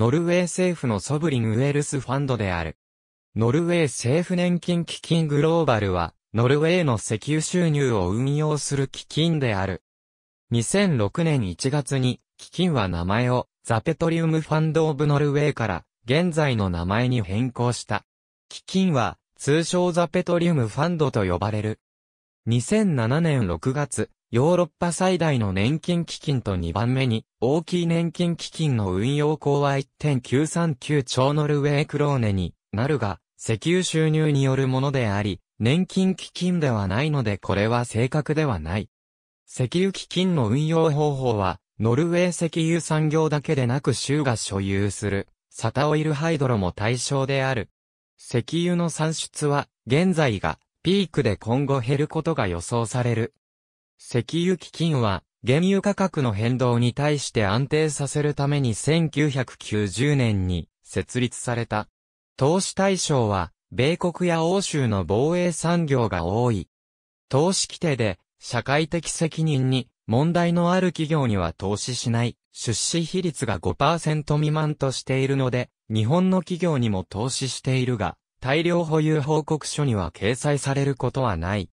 ノルウェー政府のソブリンウェルスファンドである。ノルウェー政府年金基金グローバルは、ノルウェーの石油収入を運用する基金である。2006年1月に、基金は名前を、ザペトリウムファンドオブノルウェーから、現在の名前に変更した。基金は、通称ザペトリウムファンドと呼ばれる。2007年6月、ヨーロッパ最大の年金基金と2番目に大きい年金基金の運用口は1.939兆ノルウェークローネになるが、石油収入によるものであり、年金基金ではないのでこれは正確ではない。石油基金の運用方法は、ノルウェー石油産業だけでなく州が所有する、サタオイルハイドロも対象である。石油の産出は、現在が、ピークで今後減ることが予想される。石油基金は、原油価格の変動に対して安定させるために1990年に設立された。投資対象は、米国や欧州の防衛産業が多い。投資規定で、社会的責任に問題のある企業には投資しない、出資比率が5%未満としているので、日本の企業にも投資しているが、大量保有報告書には掲載されることはない。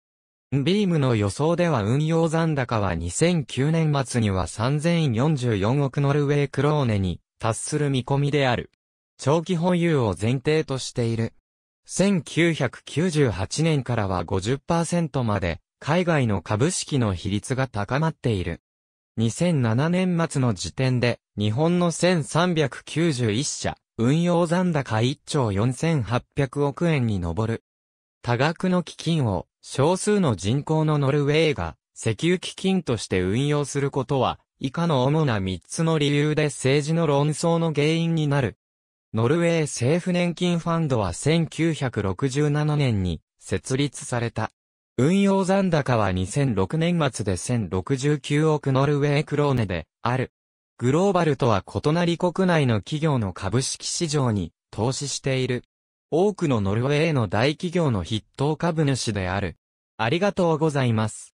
ビームの予想では運用残高は2009年末には3044億ノルウェークローネに達する見込みである。長期保有を前提としている。1998年からは50%まで海外の株式の比率が高まっている。2007年末の時点で日本の1391社、運用残高1兆4800億円に上る。多額の基金を少数の人口のノルウェーが石油基金として運用することは、以下の主な3つの理由で政治の論争の原因になる。ノルウェー政府年金ファンドは1967年に設立された。運用残高は2006年末で1069億ノルウェークローネである。グローバルとは異なり国内の企業の株式市場に投資している。多くのノルウェーの大企業の筆頭株主である。ありがとうございます。